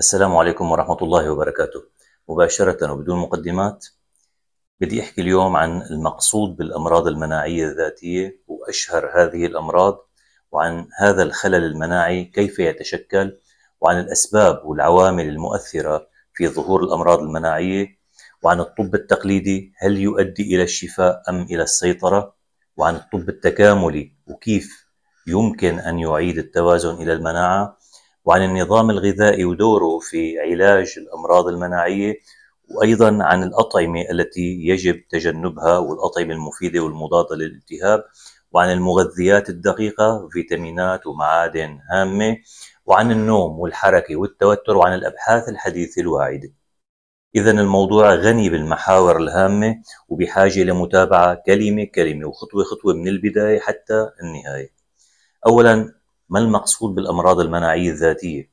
السلام عليكم ورحمة الله وبركاته مباشرة وبدون مقدمات بدي أحكي اليوم عن المقصود بالأمراض المناعية الذاتية وأشهر هذه الأمراض وعن هذا الخلل المناعي كيف يتشكل وعن الأسباب والعوامل المؤثرة في ظهور الأمراض المناعية وعن الطب التقليدي هل يؤدي إلى الشفاء أم إلى السيطرة وعن الطب التكاملي وكيف يمكن أن يعيد التوازن إلى المناعة وعن النظام الغذائي ودوره في علاج الأمراض المناعية وأيضا عن الأطعمة التي يجب تجنبها والأطعمة المفيدة والمضادة للالتهاب وعن المغذيات الدقيقة فيتامينات ومعادن هامة وعن النوم والحركة والتوتر وعن الأبحاث الحديثة الواعدة إذا الموضوع غني بالمحاور الهامة وبحاجة لمتابعة كلمة كلمة وخطوة خطوة من البداية حتى النهاية أولا ما المقصود بالأمراض المناعية الذاتية؟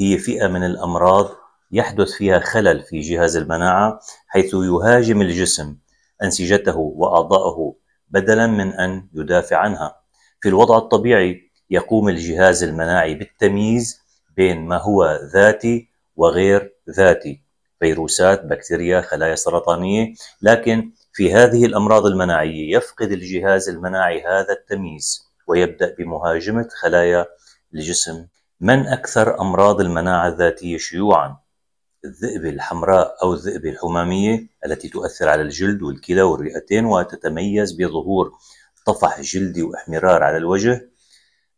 هي فئة من الأمراض يحدث فيها خلل في جهاز المناعة حيث يهاجم الجسم أنسجته وأعضائه بدلا من أن يدافع عنها في الوضع الطبيعي يقوم الجهاز المناعي بالتمييز بين ما هو ذاتي وغير ذاتي فيروسات بكتيريا خلايا سرطانية لكن في هذه الأمراض المناعية يفقد الجهاز المناعي هذا التمييز ويبدأ بمهاجمة خلايا الجسم من أكثر أمراض المناعة الذاتية شيوعاً؟ الذئبة الحمراء أو الذئبة الحمامية التي تؤثر على الجلد والكلى والرئتين وتتميز بظهور طفح جلدي واحمرار على الوجه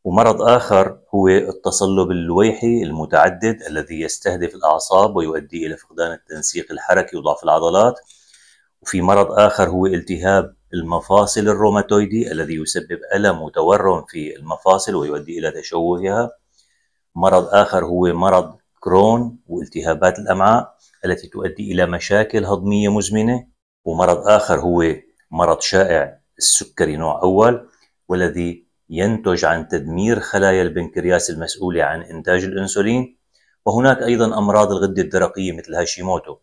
ومرض آخر هو التصلب اللويحي المتعدد الذي يستهدف الأعصاب ويؤدي إلى فقدان التنسيق الحركي وضعف العضلات وفي مرض آخر هو التهاب المفاصل الروماتويدي الذي يسبب ألم وتورم في المفاصل ويؤدي إلى تشوهها مرض آخر هو مرض كرون والتهابات الأمعاء التي تؤدي إلى مشاكل هضمية مزمنة ومرض آخر هو مرض شائع السكري نوع أول والذي ينتج عن تدمير خلايا البنكرياس المسؤولة عن إنتاج الأنسولين وهناك أيضا أمراض الغدة الدرقية مثل هاشيموتو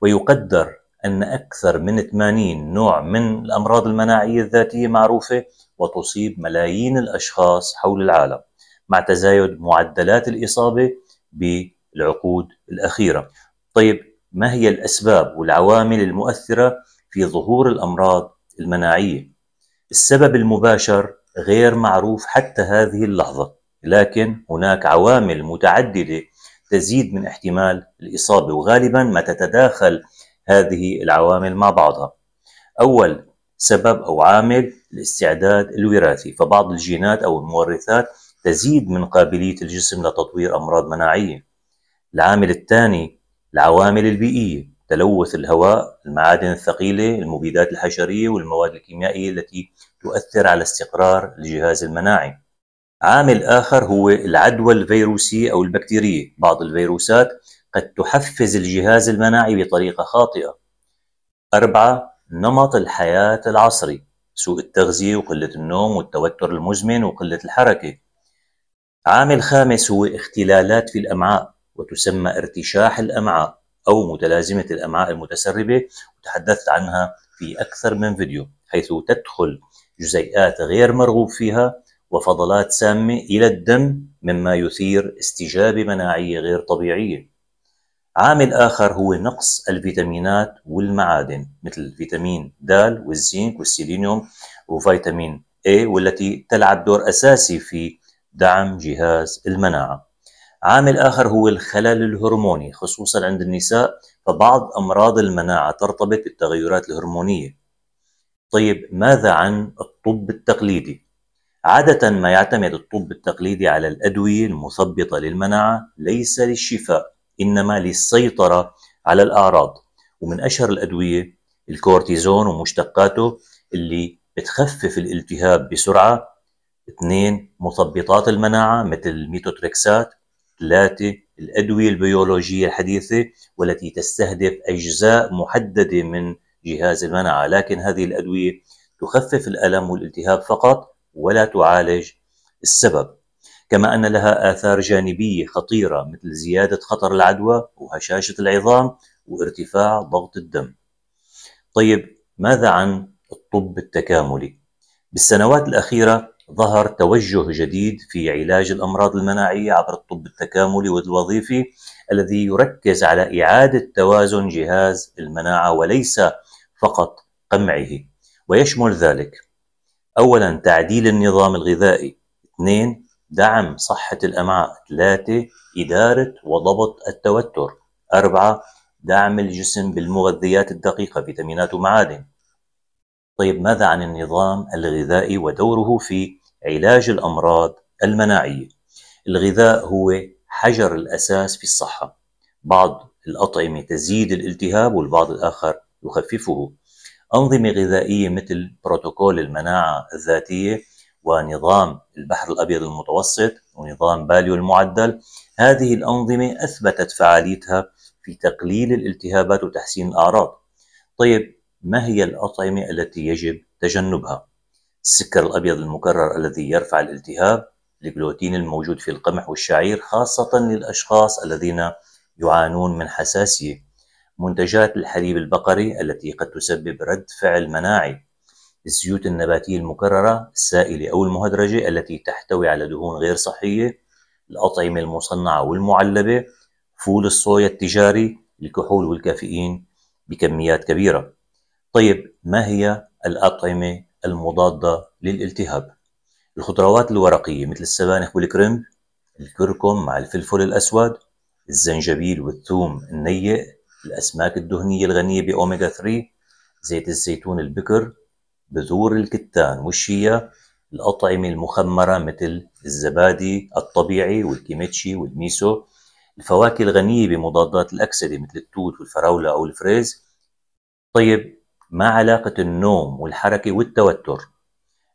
ويقدر أن أكثر من 80 نوع من الأمراض المناعية الذاتية معروفة وتصيب ملايين الأشخاص حول العالم مع تزايد معدلات الإصابة بالعقود الأخيرة طيب ما هي الأسباب والعوامل المؤثرة في ظهور الأمراض المناعية؟ السبب المباشر غير معروف حتى هذه اللحظة لكن هناك عوامل متعددة تزيد من احتمال الإصابة وغالبا ما تتداخل هذه العوامل مع بعضها أول سبب أو عامل الاستعداد الوراثي فبعض الجينات أو المورثات تزيد من قابلية الجسم لتطوير أمراض مناعية العامل الثاني العوامل البيئية تلوث الهواء المعادن الثقيلة المبيدات الحشرية والمواد الكيميائية التي تؤثر على استقرار الجهاز المناعي عامل آخر هو العدوى الفيروسية أو البكتيرية بعض الفيروسات قد تحفز الجهاز المناعي بطريقة خاطئة. أربعة نمط الحياة العصري سوء التغذية وقلة النوم والتوتر المزمن وقلة الحركة. عامل خامس هو اختلالات في الأمعاء وتسمى ارتشاح الأمعاء أو متلازمة الأمعاء المتسربة وتحدثت عنها في أكثر من فيديو حيث تدخل جزيئات غير مرغوب فيها وفضلات سامة إلى الدم مما يثير استجابة مناعية غير طبيعية عامل آخر هو نقص الفيتامينات والمعادن مثل فيتامين د والزنك والسيلينيوم وفيتامين A والتي تلعب دور أساسي في دعم جهاز المناعة عامل آخر هو الخلل الهرموني خصوصا عند النساء فبعض أمراض المناعة ترتبط بالتغيرات الهرمونية طيب ماذا عن الطب التقليدي؟ عادة ما يعتمد الطب التقليدي على الأدوية المثبطة للمناعة ليس للشفاء إنما للسيطرة على الأعراض ومن أشهر الأدوية الكورتيزون ومشتقاته اللي بتخفف الالتهاب بسرعة اثنين مثبطات المناعة مثل الميتوتريكسات ثلاثة الأدوية البيولوجية الحديثة والتي تستهدف أجزاء محددة من جهاز المناعة لكن هذه الأدوية تخفف الألم والالتهاب فقط ولا تعالج السبب كما أن لها آثار جانبية خطيرة مثل زيادة خطر العدوى وهشاشة العظام وارتفاع ضغط الدم طيب ماذا عن الطب التكاملي؟ بالسنوات الأخيرة ظهر توجه جديد في علاج الأمراض المناعية عبر الطب التكاملي والوظيفي الذي يركز على إعادة توازن جهاز المناعة وليس فقط قمعه ويشمل ذلك أولا تعديل النظام الغذائي اثنين دعم صحة الأمعاء ثلاثة إدارة وضبط التوتر أربعة دعم الجسم بالمغذيات الدقيقة فيتامينات ومعادن طيب ماذا عن النظام الغذائي ودوره في علاج الأمراض المناعية الغذاء هو حجر الأساس في الصحة بعض الأطعمة تزيد الالتهاب والبعض الآخر يخففه أنظمة غذائية مثل بروتوكول المناعة الذاتية ونظام البحر الأبيض المتوسط ونظام باليو المعدل هذه الأنظمة أثبتت فعاليتها في تقليل الالتهابات وتحسين الأعراض طيب ما هي الأطعمة التي يجب تجنبها؟ السكر الأبيض المكرر الذي يرفع الالتهاب الجلوتين الموجود في القمح والشعير خاصة للأشخاص الذين يعانون من حساسية منتجات الحليب البقري التي قد تسبب رد فعل مناعي الزيوت النباتية المكررة السائلة أو المهدرجة التي تحتوي على دهون غير صحية الأطعمة المصنعة والمعلبة فول الصويا التجاري الكحول والكافيين بكميات كبيرة طيب ما هي الأطعمة المضادة للالتهاب؟ الخضروات الورقية مثل السبانخ والكرنب الكركم مع الفلفل الأسود الزنجبيل والثوم النيء الأسماك الدهنية الغنية بأوميغا 3 زيت الزيتون البكر بذور الكتان والشيا الأطعمة المخمرة مثل الزبادي الطبيعي والكيميتشي والميسو الفواكه الغنية بمضادات الأكسدة مثل التوت والفراولة أو الفريز طيب ما علاقة النوم والحركة والتوتر؟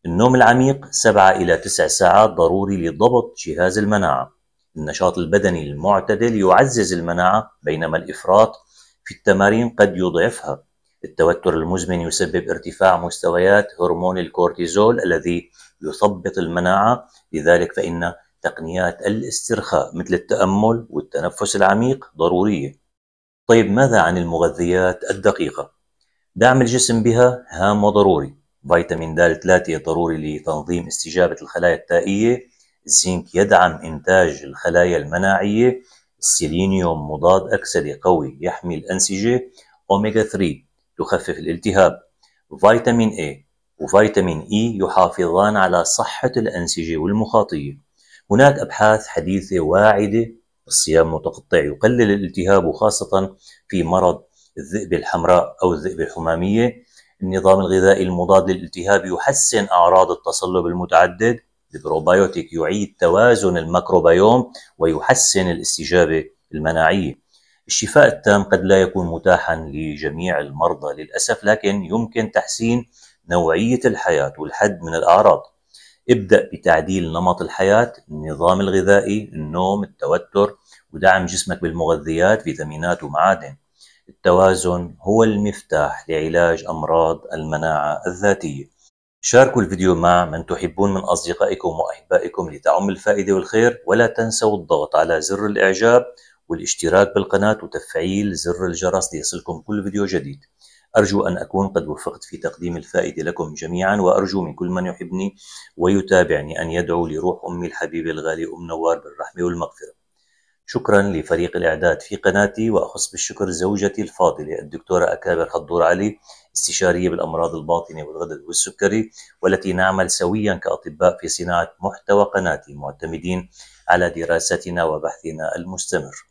النوم العميق 7 إلى 9 ساعات ضروري لضبط جهاز المناعة النشاط البدني المعتدل يعزز المناعة بينما الإفراط في التمارين قد يضعفها التوتر المزمن يسبب ارتفاع مستويات هرمون الكورتيزول الذي يثبط المناعة لذلك فإن تقنيات الاسترخاء مثل التأمل والتنفس العميق ضرورية طيب ماذا عن المغذيات الدقيقة؟ دعم الجسم بها هام وضروري فيتامين دال 3 ضروري لتنظيم استجابة الخلايا التائية الزنك يدعم إنتاج الخلايا المناعية السيلينيوم مضاد أكسدة قوي يحمي الأنسجة أوميجا 3 يخفف الالتهاب فيتامين A وفيتامين E يحافظان على صحة الأنسجة والمخاطية هناك أبحاث حديثة واعدة الصيام المتقطع يقلل الالتهاب وخاصة في مرض الذئب الحمراء أو الذئب الحمامية النظام الغذائي المضاد للالتهاب يحسن أعراض التصلب المتعدد البروبايوتيك يعيد توازن الميكروبيوم ويحسن الاستجابة المناعية الشفاء التام قد لا يكون متاحا لجميع المرضى للأسف لكن يمكن تحسين نوعية الحياة والحد من الأعراض ابدأ بتعديل نمط الحياة النظام الغذائي النوم التوتر ودعم جسمك بالمغذيات فيتامينات ومعادن التوازن هو المفتاح لعلاج أمراض المناعة الذاتية شاركوا الفيديو مع من تحبون من أصدقائكم وأحبائكم لتعم الفائدة والخير ولا تنسوا الضغط على زر الإعجاب والاشتراك بالقناة وتفعيل زر الجرس ليصلكم كل فيديو جديد أرجو أن أكون قد وفقت في تقديم الفائدة لكم جميعا وأرجو من كل من يحبني ويتابعني أن يدعو لروح أمي الحبيبة الغالية أم نوار بالرحمة والمغفرة شكرا لفريق الإعداد في قناتي وأخص بالشكر زوجتي الفاضلة الدكتورة أكابر حضور علي استشارية بالأمراض الباطنة والغدد والسكري والتي نعمل سويا كأطباء في صناعة محتوى قناتي معتمدين على دراستنا وبحثنا المستمر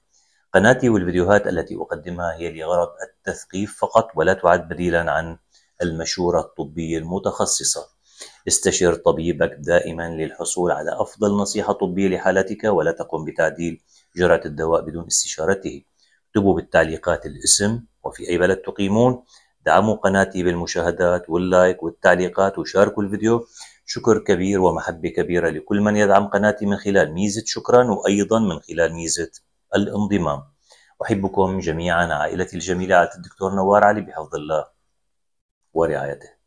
قناتي والفيديوهات التي أقدمها هي لغرض التثقيف فقط ولا تعد بديلا عن المشورة الطبية المتخصصة استشر طبيبك دائما للحصول على أفضل نصيحة طبية لحالتك ولا تقم بتعديل جرعة الدواء بدون استشارته اكتبوا بالتعليقات الاسم وفي أي بلد تقيمون دعموا قناتي بالمشاهدات واللايك والتعليقات وشاركوا الفيديو شكر كبير ومحبة كبيرة لكل من يدعم قناتي من خلال ميزة شكرا وأيضا من خلال ميزة الانضمام أحبكم جميعا عائلتي الجميلة الدكتور نوار علي بحفظ الله ورعايته